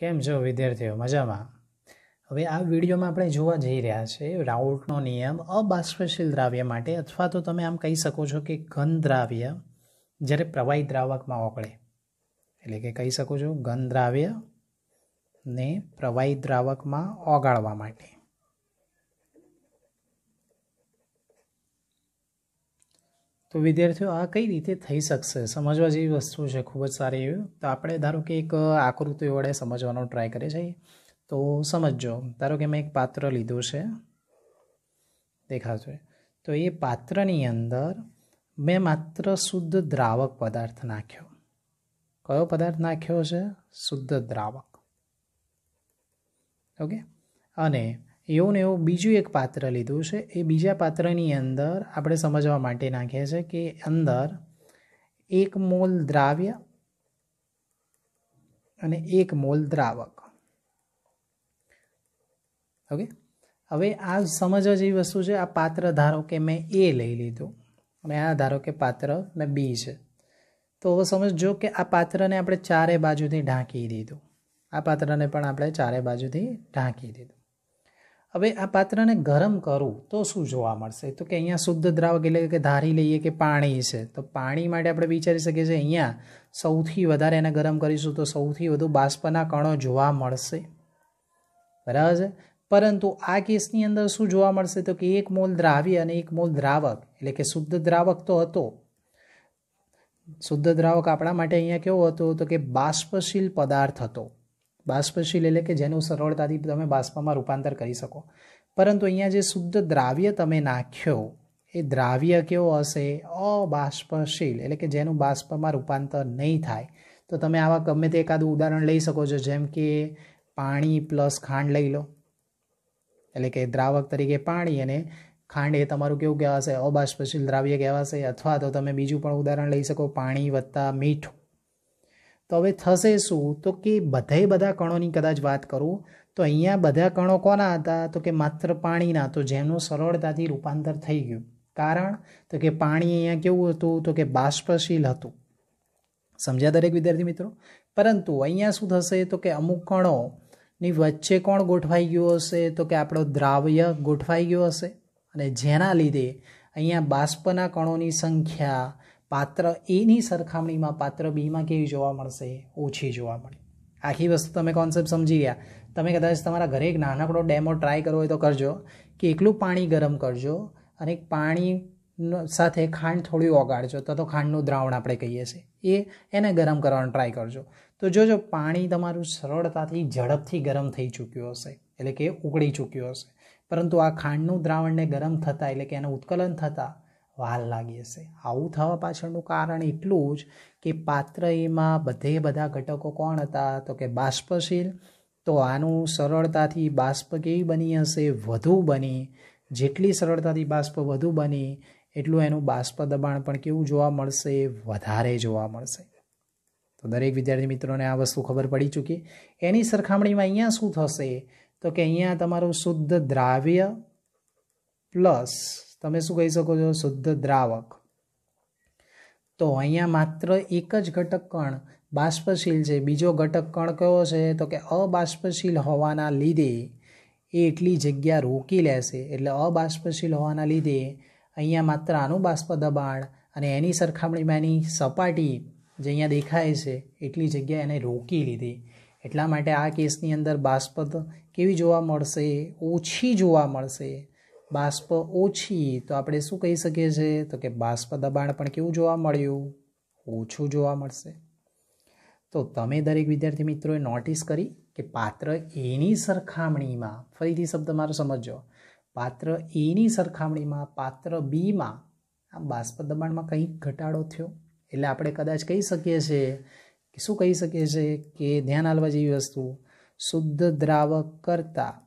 કેમ છો વિદ્યાર્થીઓ મજામાં હવે આ વિડીયોમાં આપણે જોવા જઈ રહ્યા છે રાઉટનો નિયમ અબાષ્પશીલ દ્રાવ્ય માટે અથવા તો તમે આમ કહી શકો છો કે ઘન દ્રાવ્ય જ્યારે પ્રવાહી દ્રાવકમાં ઓગળે એટલે કે કહી શકો છો ઘન દ્રાવ્ય ને પ્રવાહી દ્રાવકમાં ઓગાળવા માટે તો વિદ્યાર્થીઓ આ કઈ રીતે થઈ શકશે સમજવા જેવી વસ્તુ છે ખૂબ જ સારી એવી તો આપણે ધારો કે એક આકૃતિ વડે સમજવાનો ટ્રાય કરીએ છીએ તો સમજો ધારો કે મેં એક પાત્ર લીધું છે દેખાશે તો એ પાત્રની અંદર મેં માત્ર શુદ્ધ દ્રાવક પદાર્થ નાખ્યો કયો પદાર્થ નાખ્યો છે શુદ્ધ દ્રાવક ઓકે અને એવું ને એવું બીજું એક પાત્ર લીધું છે એ બીજા પાત્રની અંદર આપણે સમજવા માટે નાખીએ છે કે અંદર એક મોલ દ્રાવ્ય અને એક મોલ દ્રાવક ઓકે હવે આ સમજવા જેવી વસ્તુ છે આ પાત્ર ધારો કે મેં એ લઈ લીધું અને આ ધારો કે પાત્ર મેં બી છે તો હવે સમજો કે આ પાત્રને આપણે ચારે બાજુથી ઢાંકી દીધું આ પાત્રને પણ આપણે ચારે બાજુથી ઢાંકી દીધું હવે આ પાત્રને ગરમ કરું તો શું જોવા મળશે તો કે અહીંયા શુદ્ધ દ્રાવક એટલે કે ધારી લઈએ કે પાણી છે તો પાણી માટે આપણે વિચારી શકીએ છીએ અહીંયા સૌથી વધારે એને ગરમ કરીશું તો સૌથી વધુ બાષ્પના કણો જોવા મળશે બરાબર છે પરંતુ આ કેસની અંદર શું જોવા મળશે તો કે એક મોલ દ્રાવ્ય અને એક મોલ દ્રાવક એટલે કે શુદ્ધ દ્રાવક તો હતો શુદ્ધ દ્રાવક આપણા માટે અહીંયા કેવો હતો તો કે બાષ્પશીલ પદાર્થ હતો બાષ્પશીલ એટલે કે જેનું સરળતાથી તમે બાષ્પમાં રૂપાંતર કરી શકો પરંતુ અહીંયા જે શુદ્ધ દ્રાવ્ય તમે નાખ્યો એ દ્રાવ્ય કેવો હશે અબાષ્પશીલ એટલે કે જેનું બાષ્પમાં રૂપાંતર નહીં થાય તો તમે આવા ગમે તે એકાદું ઉદાહરણ લઈ શકો છો જેમ કે પાણી પ્લસ ખાંડ લઈ લો એટલે કે દ્રાવક તરીકે પાણી અને ખાંડ એ તમારું કેવું કહેવાશે અબાષ્પશીલ દ્રાવ્ય કહેવાશે અથવા તો તમે બીજું પણ ઉદાહરણ લઈ શકો પાણી વત્તા મીઠું તો હવે થશે શું તો કે બધે બધા કણોની કદાચ વાત કરું તો અહીંયા બધા કણો કોના હતા તો કે માત્ર પાણીના તો જેમનું સરળતાથી રૂપાંતર થઈ ગયું કારણ તો કે પાણી અહીંયા કેવું હતું તો કે બાષ્પશીલ હતું સમજ્યા દરેક વિદ્યાર્થી મિત્રો પરંતુ અહીંયા શું થશે તો કે અમુક કણોની વચ્ચે કોણ ગોઠવાઈ ગયું હશે તો કે આપણો દ્રાવ્ય ગોઠવાઈ ગયો હશે અને જેના લીધે અહીંયા બાષ્પના કણોની સંખ્યા પાત્ર એની સરખામણીમાં પાત્ર બીમાં કેવી જોવા મળશે ઓછી જોવા મળે આખી વસ્તુ તમે કોન્સેપ્ટ સમજી ગયા તમે કદાચ તમારા ઘરે એક નાનકડો ડેમો ટ્રાય કરવો હોય તો કરજો કે એકલું પાણી ગરમ કરજો અને પાણી સાથે ખાંડ થોડી ઓગાળજો તો તો ખાંડનું દ્રાવણ આપણે કહીએ છીએ એ એને ગરમ કરવાનો ટ્રાય કરજો તો જોજો પાણી તમારું સરળતાથી ઝડપથી ગરમ થઈ ચૂક્યું હશે એટલે કે ઉકળી ચૂક્યું હશે પરંતુ આ ખાંડનું દ્રાવણને ગરમ થતાં એટલે કે એનું ઉત્કલન થતાં વાલ લાગી હશે આવું થવા પાછળનું કારણ એટલું જ કે પાત્ર એમાં બધે બધા ઘટકો કોણ હતા તો કે બાષ્પશીલ તો આનું સરળતાથી બાષ્પ કેવી બની હશે વધુ બની જેટલી સરળતાથી બાષ્પ વધુ બની એટલું એનું બાષ્પ દબાણ પણ કેવું જોવા મળશે વધારે જોવા મળશે તો દરેક વિદ્યાર્થી મિત્રોને આ વસ્તુ ખબર પડી ચૂકી એની સરખામણીમાં અહીંયા શું થશે તો કે અહીંયા તમારું શુદ્ધ દ્રાવ્ય પ્લસ તમે શું કહી શકો છો શુદ્ધ દ્રાવક તો અહીંયા માત્ર એક જ ઘટક કણ બાષ્પશીલ છે બીજો ઘટક કણ કયો છે તો કે અબાષ્પશીલ હોવાના લીધે એ એટલી જગ્યા રોકી લેશે એટલે અબાષ્પશીલ હોવાના લીધે અહીંયા માત્ર આનું બાષ્પ દબાણ અને એની સરખામણીમાં એની સપાટી જે અહીંયા દેખાય છે એટલી જગ્યા એને રોકી લીધી એટલા માટે આ કેસની અંદર બાષ્પદ કેવી જોવા મળશે ઓછી જોવા મળશે બાષ્પ ઓછી તો આપણે શું કહી શકીએ છીએ તો કે બાષ્પ દબાણ પણ કેવું જોવા મળ્યું ઓછું જોવા મળશે તો તમે દરેક વિદ્યાર્થી મિત્રોએ નોટિસ કરી કે પાત્ર એની સરખામણીમાં ફરીથી શબ્દ મારો સમજો પાત્ર એની સરખામણીમાં પાત્ર બીમાં આ બાષ્પ દબાણમાં કંઈક ઘટાડો થયો એટલે આપણે કદાચ કહી શકીએ છીએ કે શું કહી શકીએ છીએ કે ધ્યાન આલવા જેવી વસ્તુ શુદ્ધ દ્રાવક કરતાં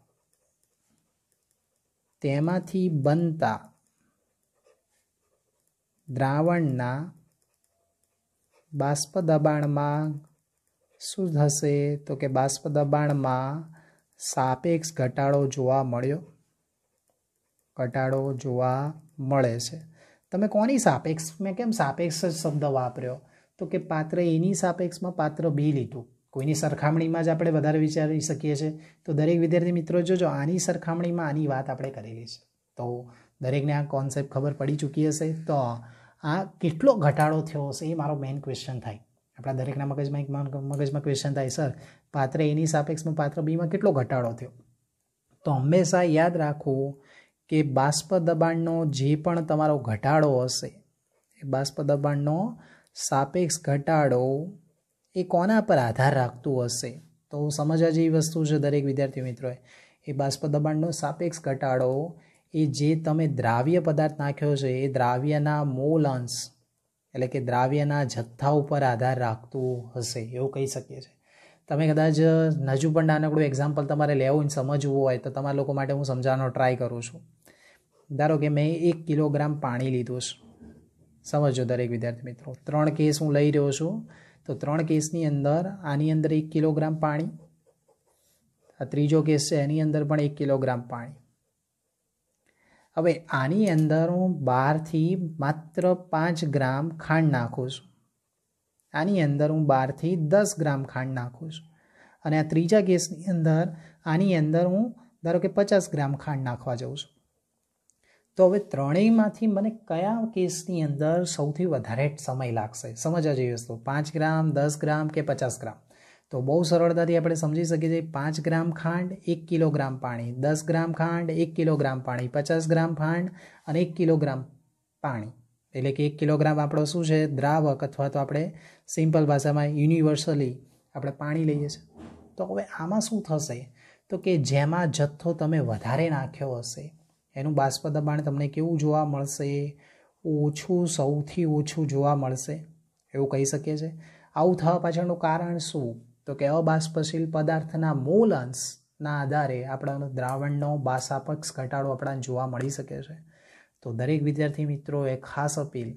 તેમાંથી બનતા દ્રાવણના બાષ્પ દબાણમાં શું થશે તો કે બાષ્પ દબાણમાં સાપેક્ષ ઘટાડો જોવા મળ્યો ઘટાડો જોવા મળે છે તમે કોની સાપેક્ષ મેં કેમ સાપેક્ષ જ શબ્દ વાપર્યો તો કે પાત્ર એની સાપેક્ષમાં પાત્ર બી લીધું કોઈની સરખામણીમાં જ આપણે વધારે વિચારી શકીએ છીએ તો દરેક વિદ્યાર્થી મિત્રો જોજો આની સરખામણીમાં આની વાત આપણે કરેલી છે તો દરેકને આ કોન્સેપ્ટ ખબર પડી ચૂકી હશે તો આ કેટલો ઘટાડો થયો હશે એ મારો મેઇન ક્વેશ્ચન થાય આપણા દરેકના મગજમાં એક મગજમાં ક્વેશ્ચન થાય સર પાત્ર એની સાપેક્ષમાં પાત્ર બીમાં કેટલો ઘટાડો થયો તો હંમેશા યાદ રાખવું કે બાષ્પ દબાણનો જે પણ તમારો ઘટાડો હશે એ બાષ્પ દબાણનો સાપેક્ષ ઘટાડો એ કોના પર આધાર રાખતું હશે તો સમજ સમજવા જેવી વસ્તુ છે દરેક વિદ્યાર્થી મિત્રોએ એ બાષ્પ દબાણનો સાપેક્ષ ઘટાડો એ જે તમે દ્રાવ્ય પદાર્થ નાખ્યો છે એ દ્રાવ્યના મોલ અંશ એટલે કે દ્રાવ્યના જથ્થા ઉપર આધાર રાખતું હશે એવું કહી શકીએ છીએ તમે કદાચ હજુ પણ નાનકડું એક્ઝામ્પલ તમારે લેવું સમજવું હોય તો તમારા લોકો માટે હું સમજાવવાનો ટ્રાય કરું છું ધારો કે મેં એક કિલોગ્રામ પાણી લીધું છે સમજો દરેક વિદ્યાર્થી મિત્રો ત્રણ કેસ હું લઈ રહ્યો છું તો ત્રણ કેસની અંદર આની અંદર એક કિલોગ્રામ પાણી આ ત્રીજો કેસ છે એની અંદર પણ એક કિલોગ્રામ પાણી હવે આની અંદર હું બારથી માત્ર પાંચ ગ્રામ ખાંડ નાખું છું આની અંદર હું બારથી દસ ગ્રામ ખાંડ નાખું છું અને આ ત્રીજા કેસની અંદર આની અંદર હું ધારો કે પચાસ ગ્રામ ખાંડ નાખવા જાઉં છું તો હવે ત્રણેયમાંથી મને કયા કેસની અંદર સૌથી વધારે સમય લાગશે સમજવા જેવી વસ્તુ પાંચ ગ્રામ દસ ગ્રામ કે પચાસ ગ્રામ તો બહુ સરળતાથી આપણે સમજી શકીએ છીએ પાંચ ગ્રામ ખાંડ એક કિલોગ્રામ પાણી દસ ગ્રામ ખાંડ એક કિલોગ્રામ પાણી પચાસ ગ્રામ ખાંડ અને એક કિલોગ્રામ પાણી એટલે કે એક કિલોગ્રામ આપણો શું છે દ્રાવક અથવા તો આપણે સિમ્પલ ભાષામાં યુનિવર્સલી આપણે પાણી લઈએ છીએ તો હવે આમાં શું થશે તો કે જેમાં જથ્થો તમે વધારે નાખ્યો હશે એનું બાષ્પ દબાણ તમને કેવું જોવા મળશે ઓછું સૌથી ઓછું જોવા મળશે એવું કહી શકીએ છે આવું થવા પાછળનું કારણ શું તો કે અબાષ્પશીલ પદાર્થના મૂલ અંશના આધારે આપણાનો દ્રાવણનો બાસાપક્ષ ઘટાડો આપણને જોવા મળી શકે છે તો દરેક વિદ્યાર્થી મિત્રો એ ખાસ અપીલ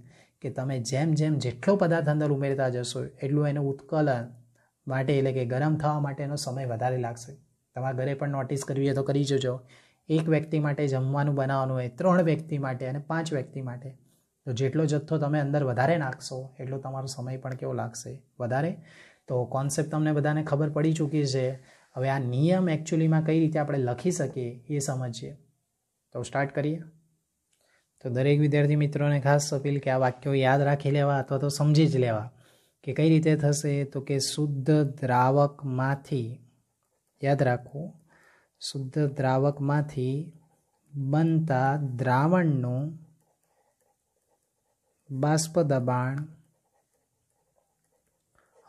કે તમે જેમ જેમ જેટલો પદાર્થ અંદર ઉમેરતા જશો એટલું એનું ઉત્કલન માટે એટલે કે ગરમ થવા માટેનો સમય વધારે લાગશે તમારા ઘરે પણ નોટિસ કરવી હોય તો કરી જજો એક વ્યક્તિ માટે જમવાનું બનાવવાનું હોય ત્રણ વ્યક્તિ માટે અને પાંચ વ્યક્તિ માટે તો જેટલો જથ્થો તમે અંદર વધારે નાખશો એટલો તમારો સમય પણ કેવો લાગશે વધારે તો કોન્સેપ્ટ તમને બધાને ખબર પડી ચૂકી છે હવે આ નિયમ એકચ્યુઅલીમાં કઈ રીતે આપણે લખી શકીએ એ સમજીએ તો સ્ટાર્ટ કરીએ તો દરેક વિદ્યાર્થી મિત્રોને ખાસ અપીલ કે આ વાક્યો યાદ રાખી લેવા અથવા તો સમજી જ લેવા કે કઈ રીતે થશે તો કે શુદ્ધ દ્રાવકમાંથી યાદ રાખવું શુદ્ધ દ્રાવકમાંથી બનતા દ્રાવણનું બાષ્પ દબાણ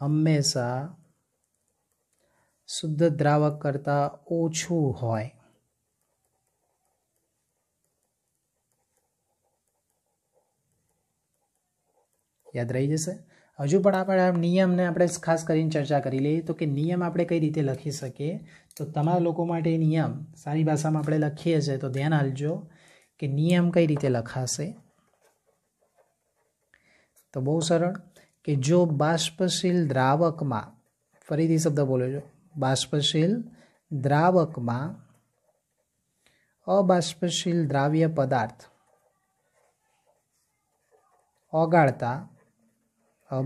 હંમેશા શુદ્ધ દ્રાવક કરતાં ઓછું હોય યાદ રહી જશે હજુ પણ આપણે નિયમને આપણે ખાસ કરીને ચર્ચા કરી લઈએ તો કે નિયમ આપણે કઈ રીતે લખી શકીએ તો તમારા લોકો માટે નિયમ સારી ભાષામાં આપણે લખીએ છીએ તો ધ્યાન હાલજો કે નિયમ કઈ રીતે લખાશે તો બહુ સરળ કે જો બાષ્પશીલ દ્રાવકમાં ફરીથી શબ્દ બોલો છો બાષ્પશીલ દ્રાવકમાં અબાષ્પશીલ દ્રાવ્ય પદાર્થ ઓગાળતા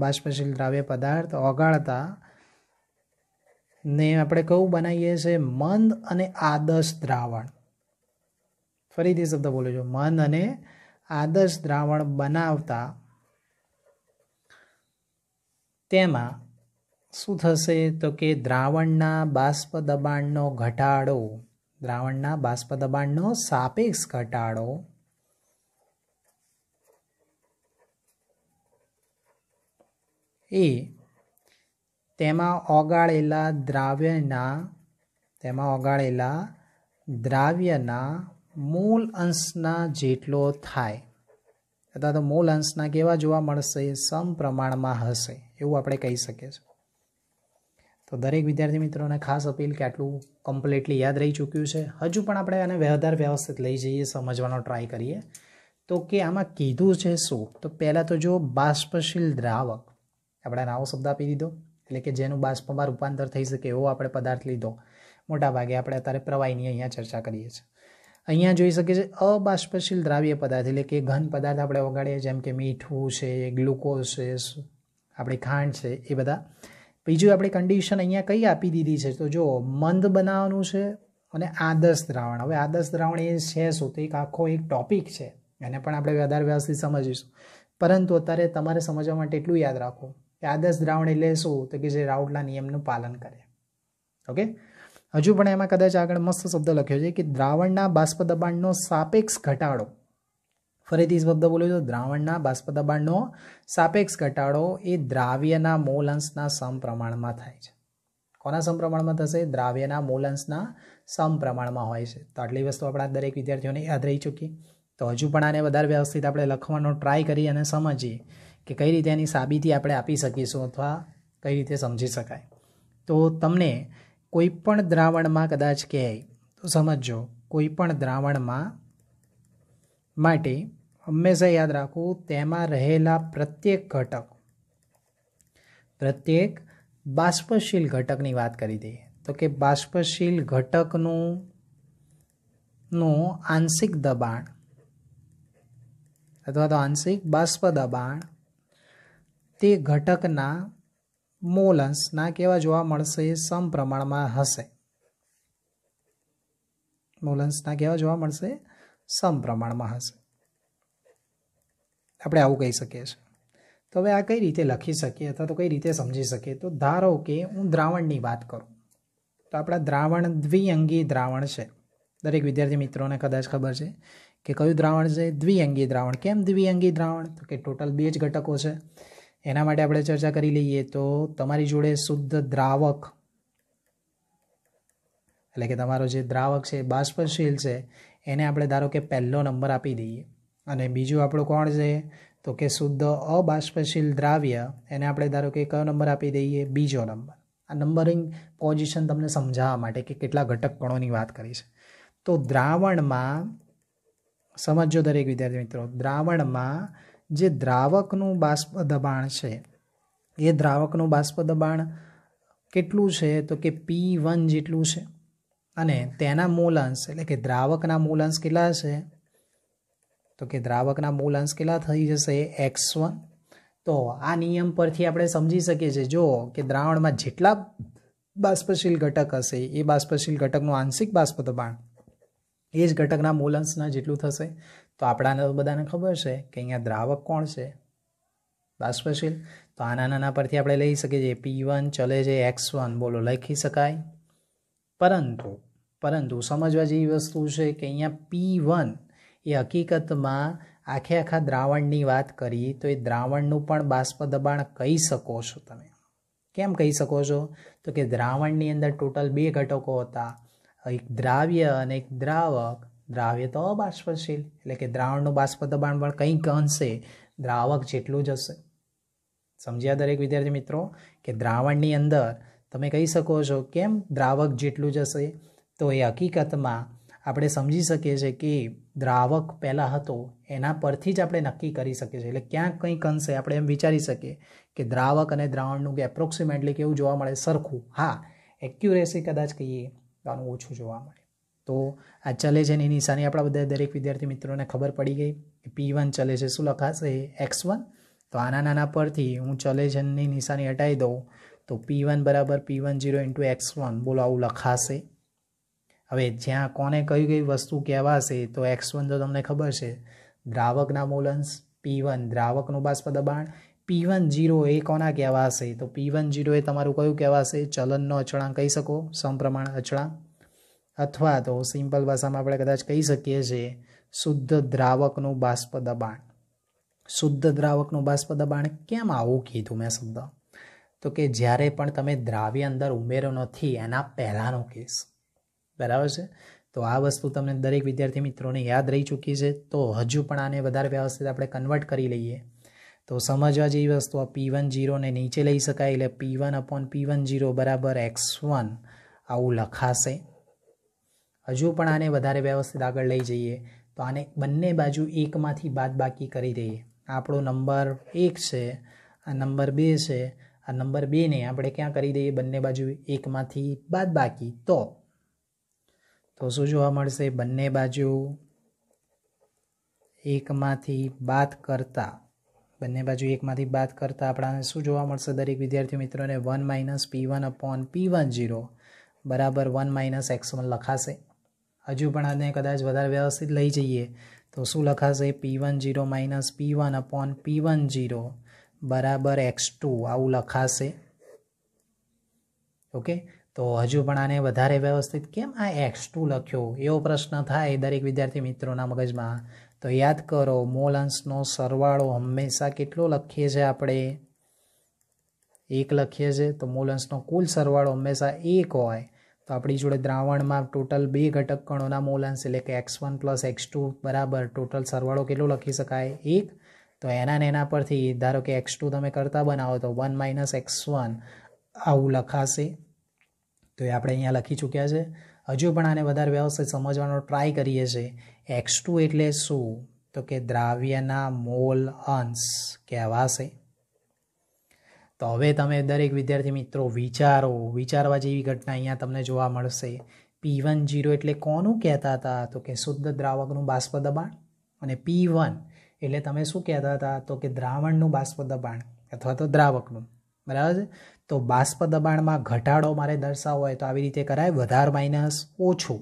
બાષ્પશીલ દ્રાવ્ય પદાર્થ ઓગાળતા ને આપણે કયું બનાવીએ છીએ મંદ અને આદર્શ દ્રાવણ ફરીથી શબ્દ બોલું છું મંદ અને આદર્શ દ્રાવણ બનાવતા તેમાં શું થશે તો કે દ્રાવણના બાષ્પ દબાણનો ઘટાડો દ્રાવણના બાષ્પ દબાણનો સાપેક્ષ ઘટાડો એ તેમાં ઓગાળેલા દ્રાવ્યના તેમાં ઓગાળેલા દ્રાવ્યના મૂળ અંશના જેટલો થાય અથવા તો મૂળ અંશના કેવા જોવા મળશે સમપ્રમાણમાં હશે એવું આપણે કહી શકીએ છીએ તો દરેક વિદ્યાર્થી મિત્રોને ખાસ અપીલ કે આટલું કમ્પ્લીટલી યાદ રહી ચૂક્યું છે હજુ પણ આપણે આને વધારે વ્યવસ્થિત લઈ જઈએ સમજવાનો ટ્રાય કરીએ તો કે આમાં કીધું છે શું તો પહેલાં તો જો બાષ્પશીલ દ્રાવક આપણે નાવો શબ્દ આપી દીધો એટલે કે જેનું બાષ્પમાં રૂપાંતર થઈ શકે એવો આપણે પદાર્થ લીધો મોટાભાગે આપણે અત્યારે પ્રવાહીની અહીંયા ચર્ચા કરીએ છીએ અહીંયા જોઈ શકીએ છીએ અબાષ્પશીલ દ્રાવ્ય પદાર્થ એટલે કે ઘન પદાર્થ આપણે વગાડીએ જેમ કે મીઠું છે ગ્લુકોઝ છે આપણી ખાંડ છે એ બધા બીજું આપણી કન્ડિશન અહીંયા કઈ આપી દીધી છે તો જો મંદ બનાવવાનું છે અને આદર્શ દ્રાવણ હવે આદર્શ દ્રાવણ એ છે શું તો એક આખો એક ટોપિક છે એને પણ આપણે વધારે વ્યવસ્થિત સમજીશું પરંતુ અત્યારે તમારે સમજવા માટે એટલું યાદ રાખો કે આદર્શ દ્રાવણ એટલે શું તો કે જે રાઉટના નિયમનું પાલન કરે ઓકે હજુ પણ એમાં કદાચ આગળ મસ્ત શબ્દ લખ્યો છે કે દ્રાવણના બાષ્પ દબાણનો સાપેક્ષ ઘટાડો ફરીથી શબ્દ બોલ્યો છે દ્રાવણના બાષ્પ દબાણનો સાપેક્ષ ઘટાડો એ દ્રાવ્યના મોલ અંશના સમપ્રમાણમાં થાય છે કોના સમપ્રમાણમાં થશે દ્રાવ્યના મૂલ અંશના સમપ્રમાણમાં હોય છે તો આટલી વસ્તુ આપણા દરેક વિદ્યાર્થીઓને યાદ રહી ચૂકી તો હજુ પણ આને વધારે વ્યવસ્થિત આપણે લખવાનો ટ્રાય કરી અને સમજીએ કે કઈ રીતે એની સાબિતી આપણે આપી શકીશું અથવા કઈ રીતે સમજી શકાય તો તમને કોઈપણ દ્રાવણમાં કદાચ કહેવાય તો સમજો પણ દ્રાવણમાં માટે હંમેશા યાદ રાખવું તેમાં રહેલા પ્રત્યેક ઘટક પ્રત્યેક બાષ્પશીલ ઘટકની વાત કરી દઈએ તો કે બાષ્પશીલ ઘટકનું નું આંશિક દબાણ અથવા તો આંશિક બાષ્પ દબાણ તે ઘટકના મોલ કેવા જોવા મળશે સમપ્રમાણમાં હશે મોલ કેવા જોવા મળશે સમપ્રમાણમાં હશે આપણે આવું કહી શકીએ છીએ તો હવે આ કઈ રીતે લખી શકીએ અથવા તો કઈ રીતે સમજી શકીએ તો ધારો કે હું દ્રાવણની વાત કરું તો આપણા દ્રાવણ દ્વિઅંગી દ્રાવણ છે દરેક વિદ્યાર્થી મિત્રોને કદાચ ખબર છે કે કયું દ્રાવણ છે દ્વિઅંગી દ્રાવણ કેમ દ્વિઅંગી દ્રાવણ તો કે ટોટલ બે જ ઘટકો છે એના માટે આપણે ચર્ચા કરી લઈએ તો તમારી જોડે શુદ્ધ દ્રાવક એટલે કે તમારો જે દ્રાવક છે બાષ્પશીલ છે એને આપણે ધારો કે પહેલો નંબર આપી દઈએ અને બીજું આપણું કોણ છે તો કે શુદ્ધ અબાષ્પશીલ દ્રાવ્ય એને આપણે ધારો કે કયો નંબર આપી દઈએ બીજો નંબર આ નંબરિંગ પોઝિશન તમને સમજાવવા માટે કે કેટલા ઘટક કણોની વાત કરી છે તો દ્રાવણમાં સમજો દરેક વિદ્યાર્થી મિત્રો દ્રાવણમાં જે દ્રાવકનું બાષ્પ દબાણ છે એ દ્રાવકનું બાષ્પ દબાણ કેટલું છે તો કે પી વન જેટલું છે અને તેના મૂલ અંશ એટલે કે દ્રાવકના મૂલ અંશ કેટલા છે તો કે દ્રાવકના મૂલ અંશ કેટલા થઈ જશે એક્સ વન તો આ નિયમ પરથી આપણે સમજી શકીએ છીએ જો કે દ્રાવણમાં જેટલા બાષ્પશીલ ઘટક હશે એ બાષ્પશીલ ઘટકનું આંશિક બાષ્પ દબાણ એ જ ઘટકના મૂલ અંશના જેટલું થશે તો આપણાને બધાને ખબર છે કે અહીંયા દ્રાવક કોણ છે બાષ્પશીલ તો આના નાના પરથી આપણે લઈ શકીએ છીએ પી વન ચલે છે એક્સ વન બોલો લખી શકાય પરંતુ પરંતુ સમજવા જેવી વસ્તુ છે કે અહીંયા પી વન એ હકીકતમાં આખે આખા દ્રાવણની વાત કરી તો એ દ્રાવણનું પણ બાષ્પ દબાણ કહી શકો છો તમે કેમ કહી શકો છો તો કે દ્રાવણની અંદર ટોટલ બે ઘટકો હતા એક દ્રાવ્ય અને એક દ્રાવક દ્રાવ્ય તો બાષ્પશીલ એટલે કે દ્રાવણનું બાષ્પ દબાણ પણ કંઈક અંશે દ્રાવક જેટલું જ હશે સમજ્યા દરેક વિદ્યાર્થી મિત્રો કે દ્રાવણની અંદર તમે કહી શકો છો કેમ દ્રાવક જેટલું જ હશે તો એ હકીકતમાં આપણે સમજી શકીએ છીએ કે દ્રાવક પહેલાં હતો એના પરથી જ આપણે નક્કી કરી શકીએ છીએ એટલે ક્યાંક કંઈક અંશે આપણે એમ વિચારી શકીએ કે દ્રાવક અને દ્રાવણનું કે એપ્રોક્સિમેટલી કેવું જોવા મળે સરખું હા એક્યુરેસી કદાચ કહીએ તો આનું ઓછું જોવા મળે તો આ ચલે છે એની નિશાની આપણા બધા દરેક વિદ્યાર્થી મિત્રોને ખબર પડી ગઈ કે પી વન ચલે છે શું લખાશે એક્સ વન તો આના નાના પરથી હું ચલે છેની નિશાની હટાવી દઉં તો પી વન બરાબર P one zero into X one બોલો આવું લખાશે હવે જ્યાં કોને કઈ કઈ વસ્તુ કહેવાશે તો એક્સ વન તો તમને ખબર છે દ્રાવકના મોલન્સ પી વન દ્રાવકનું બાષ્પ દબાણ પી વન જીરો એ કોના કહેવાશે તો પી વન જીરો એ તમારું કયું કહેવાશે ચલનનો અચળાંક કહી શકો સમપ્રમાણ અચળાંક અથવા તો સિમ્પલ ભાષામાં આપણે કદાચ કહી શકીએ છીએ શુદ્ધ દ્રાવકનું બાષ્પ દબાણ શુદ્ધ દ્રાવકનું બાષ્પ દબાણ કેમ આવું કીધું મેં શબ્દ તો કે જ્યારે પણ તમે દ્રાવ્ય અંદર ઉમેરો નથી એના પહેલાંનો કેસ બરાબર છે તો આ વસ્તુ તમને દરેક વિદ્યાર્થી મિત્રોને યાદ રહી ચૂકી છે તો હજુ પણ આને વધારે વ્યવસ્થિત આપણે કન્વર્ટ કરી લઈએ તો સમજવા જેવી વસ્તુ આ પી વન જીરોને નીચે લઈ શકાય એટલે P one upon P one zero બરાબર એક્સ વન આવું લખાશે હજુ પણ આને વધારે વ્યવસ્થિત આગળ લઈ જઈએ તો આને બંને બાજુ એકમાંથી બાદબાકી કરી દઈએ આપણો નંબર એક છે આ નંબર બે છે આ નંબર બેને આપણે ક્યાં કરી દઈએ બંને બાજુ એકમાંથી બાદબાકી તો તો શું જોવા મળશે બંને બાજુ એકમાંથી બાદ કરતા બંને બાજુ એકમાંથી બાદ કરતાં આપણાને શું જોવા મળશે દરેક વિદ્યાર્થી મિત્રોને one minus P one upon P one zero બરાબર વન માઇનસ એક્સ વન લખાશે હજુ પણ આને કદાચ વધારે વ્યવસ્થિત લઈ જઈએ તો શું લખાશે P one zero minus P one upon P one zero બરાબર એક્સ ટુ આવું લખાશે ઓકે તો હજુ પણ આને વધારે વ્યવસ્થિત કેમ આ એક્સ ટુ લખ્યો એવો પ્રશ્ન થાય દરેક વિદ્યાર્થી મિત્રોના મગજમાં તો યાદ કરો મોલ અંશનો સરવાળો હંમેશા કેટલો લખીએ છીએ આપણે એક લખીએ છીએ તો મૂલ અંશનો કુલ સરવાળો હંમેશા એક હોય તો આપણી જોડે દ્રાવણમાં ટોટલ બે ઘટક કણોના મોલાંશ એટલે કે X one plus X two બરાબર ટોટલ સરવાળો કેટલો લખી શકાય એક તો એના ને એના પરથી ધારો કે એક્સ ટુ તમે કરતા બનાવો તો વન માઇનસ એક્સ વન આવું લખાશે તો એ આપણે અહીંયા લખી ચૂક્યા છે હજુ પણ આને વધારે વ્યવસ્થિત સમજવાનો ટ્રાય કરીએ છીએ એક્સ ટુ એટલે શું તો કે દ્રાવ્યના મોલ અંશ કહેવાશે તો હવે તમે દરેક વિદ્યાર્થી મિત્રો વિચારો વિચારવા જેવી ઘટના અહીંયા તમને જોવા મળશે પી વન જીરો એટલે કોનું કહેતા હતા તો કે શુદ્ધ દ્રાવકનું બાષ્પ દબાણ અને પી વન એટલે તમે શું કહેતા હતા તો કે દ્રાવણનું બાષ્પ દબાણ અથવા તો દ્રાવકનું બરાબર તો બાષ્પ દબાણમાં ઘટાડો મારે દર્શાવવો હોય તો આવી રીતે કરાય વધાર માઇનસ ઓછું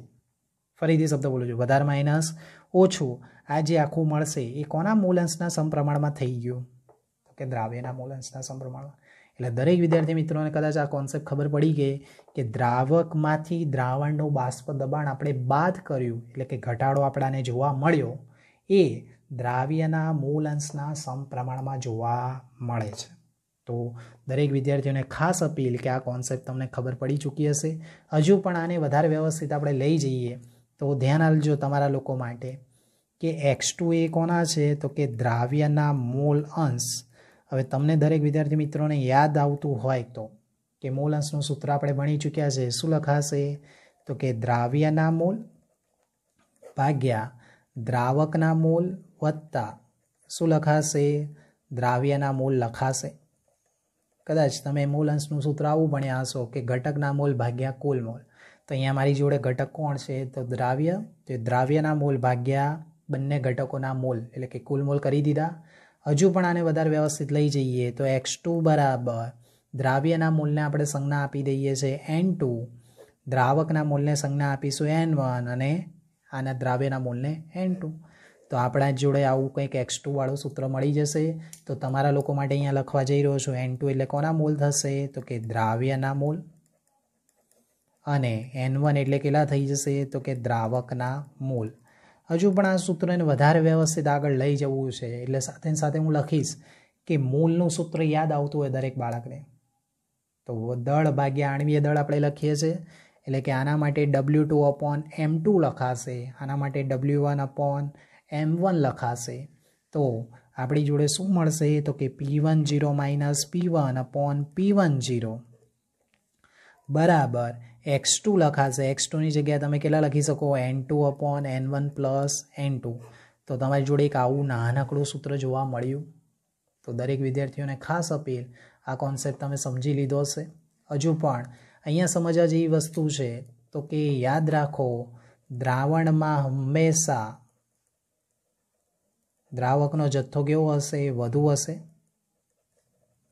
ફરીથી શબ્દ બોલું છું વધાર માઇનસ ઓછું આ જે આખું મળશે એ કોના મૂલાંશના સમપ્રમાણમાં થઈ ગયું કે દ્રાવ્યના મોલ અંશના સમપ્રમાણમાં એટલે દરેક વિદ્યાર્થી મિત્રોને કદાચ આ કોન્સેપ્ટ ખબર પડી ગઈ કે દ્રાવકમાંથી દ્રાવણનું બાષ્પ દબાણ આપણે બાદ કર્યું એટલે કે ઘટાડો આપણાને જોવા મળ્યો એ દ્રાવ્યના મૂળ અંશના સમપ્રમાણમાં જોવા મળે છે તો દરેક વિદ્યાર્થીઓને ખાસ અપીલ કે આ કોન્સેપ્ટ તમને ખબર પડી ચૂકી હશે હજુ પણ આને વધારે વ્યવસ્થિત આપણે લઈ જઈએ તો ધ્યાન આપજો તમારા લોકો માટે કે એક્સ ટુ એ કોના છે તો કે દ્રાવ્યના મૂળ અંશ હવે તમને દરેક વિદ્યાર્થી મિત્રોને યાદ આવતું હોય તો કે મૂલ અંશનું સૂત્ર આપણે ભણી ચૂક્યા છે શું લખાશે તો કે દ્રાવ્યના મૂલ ભાગ્યા દ્રાવકના મૂલ વત્તા શું લખાશે દ્રાવ્યના મૂલ લખાશે કદાચ તમે મૂલ અંશનું સૂત્ર આવું ભણ્યા હશો કે ઘટકના મૂલ ભાગ્યા કુલ મૂલ તો અહીંયા મારી જોડે ઘટક કોણ છે તો દ્રાવ્ય તો દ્રાવ્યના મૂલ ભાગ્યા બંને ઘટકોના મૂલ એટલે કે કુલ મૂલ કરી દીધા હજુ પણ આને વધારે વ્યવસ્થિત લઈ જઈએ તો એક્સ ટુ બરાબર દ્રાવ્યના મૂલને આપણે સંજ્ઞા આપી દઈએ છીએ એન ટુ દ્રાવકના મૂલને સંજ્ઞા આપીશું એન વન અને આના દ્રાવ્યના મૂલને એન ટુ તો આપણા જોડે આવું કંઈક એક્સ ટુવાળું સૂત્ર મળી જશે તો તમારા લોકો માટે અહીંયા લખવા જઈ રહ્યો છું એન ટુ એટલે કોના મૂલ થશે તો કે દ્રાવ્યના મૂલ અને એન વન એટલે કેટલા થઈ જશે તો કે દ્રાવકના મૂલ હજુ પણ આ સૂત્રને વધારે વ્યવસ્થિત આગળ લઈ જવું છે એટલે સાથે સાથે હું લખીશ કે મૂળનું સૂત્ર યાદ આવતું હોય દરેક બાળકને તો દળ ભાગ્યા આણવીય દળ આપણે લખીએ છીએ એટલે કે આના માટે W two upon M two લખાશે આના માટે W one upon M one લખાશે તો આપણી જોડે શું મળશે તો કે P one zero minus P one upon P one zero બરાબર એક્સ ટુ લખાશે એક્સ ટુની જગ્યાએ તમે કેટલા લખી શકો N two upon N one plus N two તો તમારી જોડે એક આવું નાનકડું સૂત્ર જોવા મળ્યું તો દરેક વિદ્યાર્થીઓને ખાસ અપીલ આ કોન્સેપ્ટ તમે સમજી લીધો હશે હજુ પણ અહીંયા સમજવા જેવી વસ્તુ છે તો કે યાદ રાખો દ્રાવણમાં હંમેશા દ્રાવકનો જથ્થો કેવો હશે એ વધુ હશે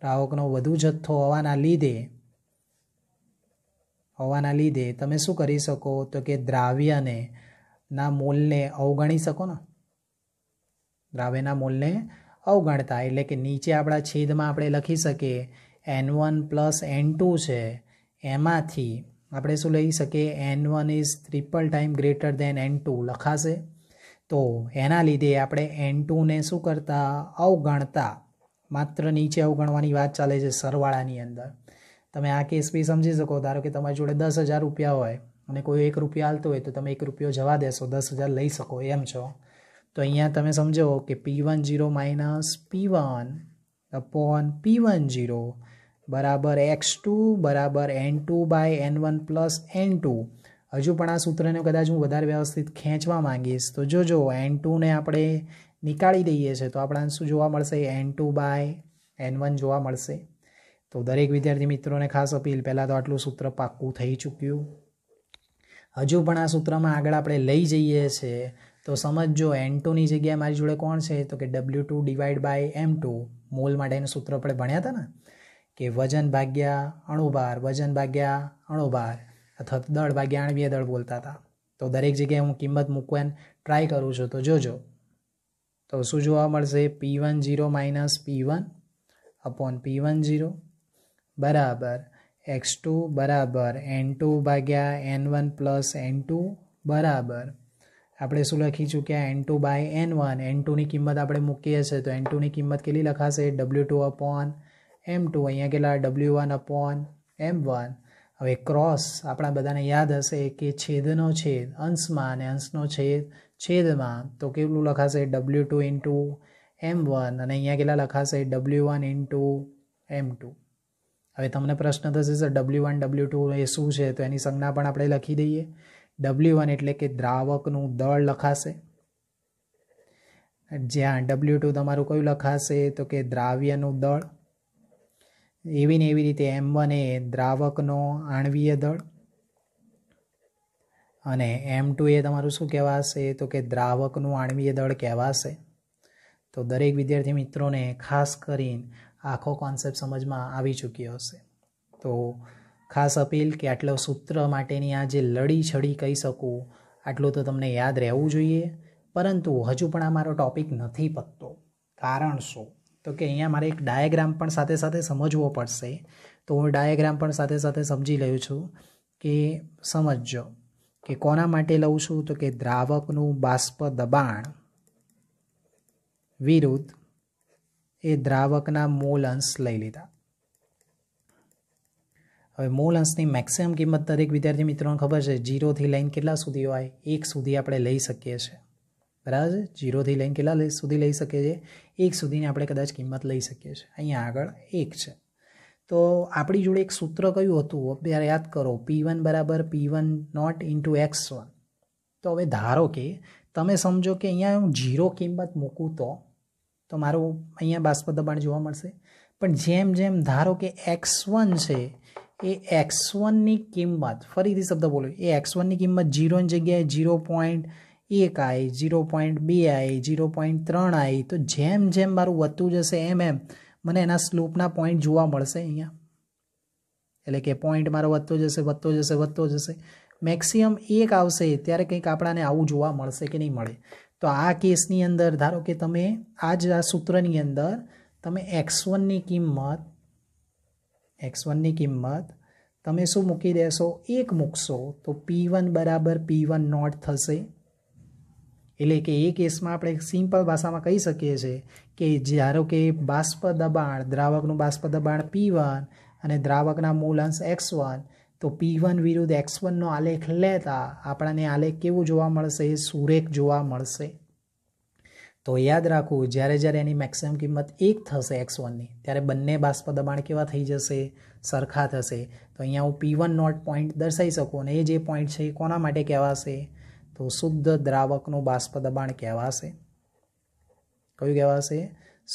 દ્રાવકનો વધુ જથ્થો હોવાના લીધે હોવાના લીધે તમે શું કરી શકો તો કે દ્રાવ્યને ના મૂલને અવગણી શકો ને દ્રાવ્યના મૂલને અવગણતા એટલે કે નીચે આપણા છેદમાં આપણે લખી શકીએ N one plus N two છે એમાંથી આપણે શું લઈ શકીએ N one is triple time greater than N two લખાશે તો એના લીધે આપણે એન ટુને શું કરતા અવગણતા માત્ર નીચે અવગણવાની વાત ચાલે છે સરવાળાની અંદર તમે આ કેસ બી સમજી શકો ધારો કે તમારી જોડે દસ હજાર રૂપિયા હોય અને કોઈ એક રૂપિયા હાલતો હોય તો તમે એક રૂપિયો જવા દેશો દસ હજાર લઈ શકો એમ છો તો અહીંયા તમે સમજો કે P one zero minus P one upon P one zero બરાબર એક્સ ટુ બરાબર N two by N one plus N two હજુ પણ આ સૂત્રને કદાચ હું વધારે વ્યવસ્થિત ખેંચવા માંગીશ તો જોજો એન ટુને આપણે નીકાળી દઈએ છીએ તો આપણને શું જોવા મળશે N two by N one જોવા મળશે તો દરેક વિદ્યાર્થી મિત્રોને ખાસ અપીલ પહેલાં તો આટલું સૂત્ર પાક્કું થઈ ચૂક્યું હજુ પણ આ સૂત્રમાં આગળ આપણે લઈ જઈએ છીએ તો સમજો એન ટુની જગ્યાએ મારી જોડે કોણ છે તો કે W two divide by M two mole માટે એનું સૂત્ર આપણે ભણ્યા હતા ને કે વજન ભાગ્યા અણુભાર વજન ભાગ્યા અણુભાર અથવા દળ ભાગ્યા આણવીય દળ બોલતા હતા તો દરેક જગ્યાએ હું કિંમત મૂકવાની ટ્રાય કરું છું તો જોજો તો શું જોવા મળશે P one zero minus P one upon P one zero બરાબર એક્સ ટુ બરાબર એન ટુ ભાગ્યા N one plus N two બરાબર આપણે શું લખી ચૂક્યા N two by N one N ટુની કિંમત આપણે મૂકીએ છીએ તો એન ટુની કિંમત કેટલી લખાશે W two upon M two અહીંયા કેટલા W one upon M one હવે ક્રોસ આપણા બધાને યાદ હશે કે છેદનો છેદ અંશમાં અને અંશનો છેદ છેદમાં તો કેટલું લખાશે W two into M one અને અહીંયા કેટલા લખાશે W one into M two હવે તમને પ્રશ્ન થશે sir W one W two એ શું છે તો એની સંજ્ઞા પણ આપણે લખી દઈએ ડબલ્યુ વન એટલે કે દ્રાવકનું દળ લખાશે જ્યાં ડબલ્યુ ટુ તમારું કયું લખાશે તો કે દ્રાવ્યનું દળ એવી ને એવી રીતે એમ વન એ દ્રાવકનો આણવીય દળ અને એમ ટુ એ તમારું શું કહેવાશે તો કે દ્રાવકનું આણવીય દળ કહેવાશે તો દરેક વિદ્યાર્થી મિત્રોને ખાસ કરીને આખો કોન્સેપ્ટ સમજમાં આવી ચૂક્યો હશે તો ખાસ અપીલ કે આટલો સૂત્ર માટેની આ જે લડી છડી કહી શકું આટલું તો તમને યાદ રહેવું જોઈએ પરંતુ હજુ પણ આ મારો ટૉપિક નથી પતતો કારણ શું તો કે અહીંયા મારે એક ડાયાગ્રામ પણ સાથે સાથે સમજવો પડશે તો હું ડાયાગ્રામ પણ સાથે સાથે સમજી લઉં છું કે સમજજો કે કોના માટે લઉં છું તો કે દ્રાવકનું બાષ્પ દબાણ વિરુદ્ધ એ દ્રાવકના મૂળ અંશ લઈ લીધા હવે મૂળ અંશની મેક્સિમમ કિંમત દરેક વિદ્યાર્થી મિત્રોને ખબર છે જીરોથી લઈને કેટલા સુધી હોય એક સુધી આપણે લઈ શકીએ છીએ બરાબર છે જીરોથી લઈને કેટલા સુધી લઈ શકીએ છીએ એક સુધીની આપણે કદાચ કિંમત લઈ શકીએ છીએ અહીંયા આગળ એક છે તો આપણી જોડે એક સૂત્ર કયું હતું અત્યારે યાદ કરો પી વન બરાબર P one naught into X one તો હવે ધારો કે તમે સમજો કે અહીંયા હું જીરો કિંમત મૂકું તો તો મારું અહીંયા બાષ્પ દબાણ જોવા મળશે પણ જેમ જેમ ધારો કે એક્સ વન છે એ એક્સ વનની કિંમત ફરીથી શબ્દ બોલો એ એક્સ વનની કિંમત ઝીરોની જગ્યાએ ઝીરો પોઈન્ટ એક આવી ઝીરો પોઈન્ટ બે આવી ઝીરો પોઈન્ટ ત્રણ આવી તો જેમ જેમ મારું વધતું જશે એમ એમ મને એના સ્લોપના પોઈન્ટ જોવા મળશે અહીંયા એટલે કે પોઈન્ટ મારો વધતો જશે વધતો જશે વધતો જશે મેક્સિમમ એક આવશે ત્યારે કંઈક આપણાને આવું જોવા મળશે કે નહીં મળે તો આ કેસની અંદર ધારો કે તમે આ જ આ સૂત્રની અંદર તમે એક્સ વનની કિંમત એક્સ વનની કિંમત તમે શું મૂકી દેશો એક મૂકશો તો પી વન બરાબર પી વન નોટ થશે એટલે કે એ કેસમાં આપણે સિમ્પલ ભાષામાં કહી શકીએ છીએ કે ધારો કે બાષ્પ દબાણ દ્રાવકનું બાષ્પ દબાણ પી વન અને દ્રાવકના મૂલ અંશ એક્સ વન તો પી વન વિરુદ્ધ એક્સ વનનો આલેખ લેતા આપણને આલેખ કેવું જોવા મળશે એ સુરેખ જોવા મળશે તો યાદ રાખવું જ્યારે જ્યારે એની મેક્સિમમ કિંમત એક થશે એક્સ વનની ત્યારે બંને બાષ્પ દબાણ કેવા થઈ જશે સરખા થશે તો અહીંયા હું પી વન નોટ પોઈન્ટ દર્શાવી શકું અને એ જે પોઈન્ટ છે એ કોના માટે કહેવાશે તો શુદ્ધ દ્રાવકનું બાષ્પ દબાણ કહેવાશે કયું કહેવાશે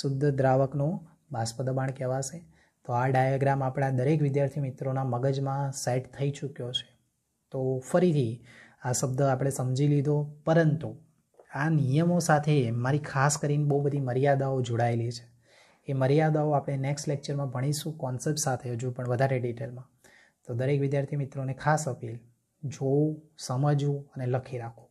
શુદ્ધ દ્રાવકનું બાષ્પ દબાણ કહેવાશે તો આ ડાયાગ્રામ આપણા દરેક વિદ્યાર્થી મિત્રોના મગજમાં સેટ થઈ ચૂક્યો છે તો ફરીથી આ શબ્દ આપણે સમજી લીધો પરંતુ આ નિયમો સાથે મારી ખાસ કરીને બહુ બધી મર્યાદાઓ જોડાયેલી છે એ મર્યાદાઓ આપણે નેક્સ્ટ લેક્ચરમાં ભણીશું કોન્સેપ્ટ સાથે હજુ પણ વધારે ડિટેલમાં તો દરેક વિદ્યાર્થી મિત્રોને ખાસ અપીલ જોવું સમજવું અને લખી રાખવું